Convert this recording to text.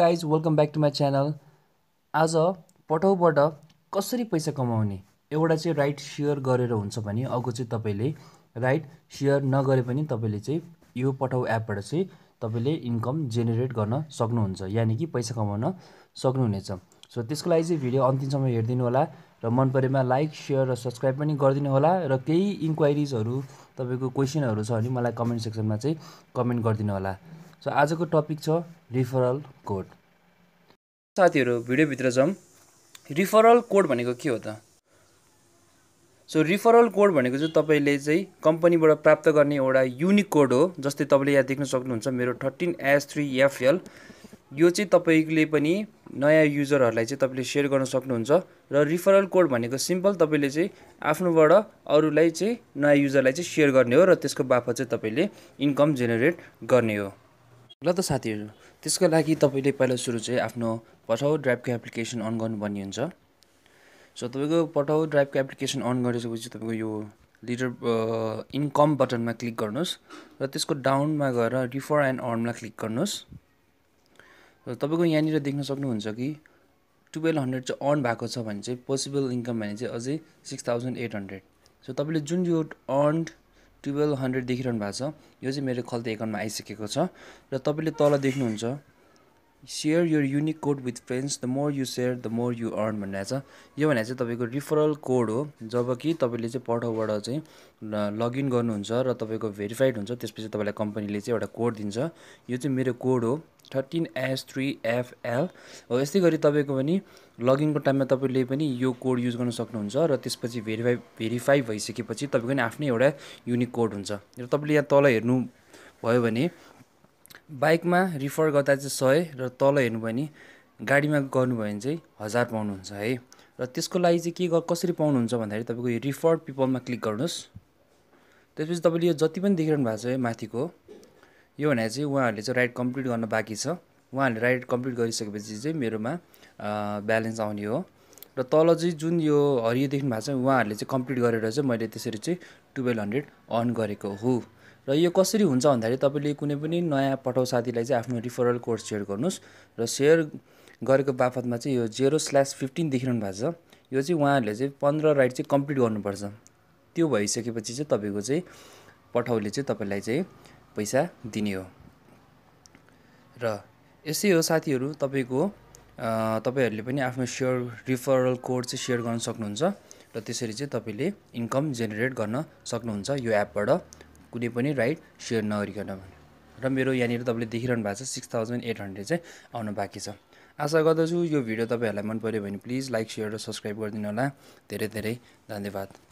guys welcome back to my channel आज पठाउबाट कसरी पैसा कमाउने एउटा चाहिँ राइट सेयर गरेर हुन्छ भने अर्को चाहिँ तपाईँले राइट सेयर नगरे पनि तपाईँले चाहिँ यो पठाउ एपबाट चाहिँ तपाईँले इन्कम जेनेरेट गर्न सक्नुहुन्छ यानि कि पैसा कमाउन सक्नुहुनेछ सो त्यसको लागि चाहिँ भिडियो अन्तिमसम्म हेरिदिनु होला र मन परेमा लाइक सेयर र सब्सक्राइब पनि गरिदिनु होला र केही इन्क्वाइरिजहरू तपाईँको क्वेसनहरू छ भने मलाई कमेन्ट सेक्सनमा चाहिँ कमेन्ट गरिदिनु होला सो आजको टपिक छ रिफरल कोड साथीहरू भिडियोभित्र जाउँ रिफरल कोड भनेको के हो त सो रिफरल कोड भनेको चाहिँ तपाईँले चाहिँ कम्पनीबाट प्राप्त गर्ने एउटा युनिक कोड हो जस्तै तपाईँले यहाँ देख्न सक्नुहुन्छ मेरो थर्टिन एस थ्री एफएल यो चाहिँ तपाईँले पनि नयाँ युजरहरूलाई चाहिँ तपाईँले सेयर गर्न सक्नुहुन्छ र रिफरल कोड भनेको सिम्पल तपाईँले चाहिँ आफ्नोबाट अरूलाई चाहिँ नयाँ युजरलाई चाहिँ सेयर गर्ने हो र त्यसको बापत चाहिँ तपाईँले इन्कम जेनेरेट गर्ने हो ल त साथीहरू त्यसको लागि तपाईँले पहिला सुरु चाहिँ आफ्नो पठाउ ड्राइभको एप्लिकेसन अन गर्नुपर्ने हुन्छ सो तपाईँको पठाउ ड्राइभको एप्लिकेसन अन गरिसकेपछि तपाईँको यो लिडर इन्कम बटनमा क्लिक गर्नुहोस् र त्यसको डाउनमा गएर रिफर एन्ड अर्नमा क्लिक गर्नुहोस् र तपाईँको यहाँनिर देख्न सक्नुहुन्छ कि टुवेल्भ हन्ड्रेड चाहिँ अर्न भएको छ भने चाहिँ पोसिबल इन्कम भने चाहिँ अझै six thousand eight hundred so तपाईँले जुन यो अर्न टुवेल्भ हन्ड्रेड देखिरहनु भएको छ यो चाहिँ मेरो खल्ती एकाउन्टमा आइसकेको छ र तपाईँले तल देख्नुहुन्छ सेयर यो unique code with friends the more you share the more you earn भन्ने छ यो भने चाहिँ तपाईँको रिफरल कोड हो जब कि तपाईँले चाहिँ पठाउबाट चाहिँ लगइन गर्नुहुन्छ र तपाईँको भेरिफाइड हुन्छ त्यसपछि तपाईँलाई कम्पनीले चाहिँ एउटा कोड दिन्छ यो चाहिँ मेरो कोड हो थर्टिन एस थ्री एफएल हो यस्तै गरी तपाईँको पनि लगइनको टाइममा तपाईँले पनि यो कोड युज गर्न सक्नुहुन्छ र त्यसपछि भेरिफाई भेरिफाई भइसकेपछि तपाईँको नि आफ्नै एउटा युनिक कोड हुन्छ र तपाईँले यहाँ तल हेर्नु भयो भने बाइकमा रिफर गर्दा चाहिँ सय र तल हेर्नुभयो भने गाडीमा गर्नुभयो भने चाहिँ हजार पाउनुहुन्छ है र त्यसको लागि चाहिँ के कसरी पाउनुहुन्छ भन्दाखेरि तपाईँको यो रिफर पिपलमा क्लिक गर्नुहोस् त्यसपछि तपाईँले यो जति पनि देखिरहनु भएको छ है माथिको यो भने चाहिँ उहाँहरूले चाहिँ राइड कम्प्लिट गर्न बाँकी छ उहाँहरूले राइड कम्प्लिट गरिसकेपछि चाहिँ मेरोमा ब्यालेन्स आउने हो र तल चाहिँ जुन यो हरियो देख्नु भएको छ उहाँहरूले चाहिँ कम्प्लिट गरेर चाहिँ मैले त्यसरी चाहिँ टुवेल्भ हन्ड्रेड अर्न गरेको हो र यो कसरी हुन्छ भन्दाखेरि तपाईँले कुनै पनि नयाँ पठाउ साथीलाई चाहिँ आफ्नो रिफरल कोड सेयर गर्नुहोस् र सेयर गरेको बापतमा चाहिँ यो जेरो स्ल्यास फिफ्टिन देखिरहनु भएको छ यो चाहिँ उहाँहरूले चाहिँ पन्ध्र राइड चाहिँ कम्प्लिट गर्नुपर्छ त्यो भइसकेपछि चाहिँ तपाईँको चाहिँ पठाउले चाहिँ तपाईँलाई चाहिँ पैसा दिने हो र यसै हो साथीहरू तपाईँको तपाईँहरूले पनि आफ्नो सेयर रिफरल कोड चाहिँ सेयर गर्न सक्नुहुन्छ र त्यसरी चाहिँ तपाईँले इन्कम जेनेरेट गर्न सक्नुहुन्छ यो एपबाट कुनै पनि राइड सेयर नगरिकन र मेरो यहाँनिर तपाईँले देखिरहनु भएको छ सिक्स थाउजन्ड एट हन्ड्रेड चाहिँ आउनु बाँकी छ आशा गर्दछु यो भिडियो तपाईँहरूलाई मन पऱ्यो भने प्लिज लाइक सेयर र सब्सक्राइब गरिदिनु होला धेरै धेरै धन्यवाद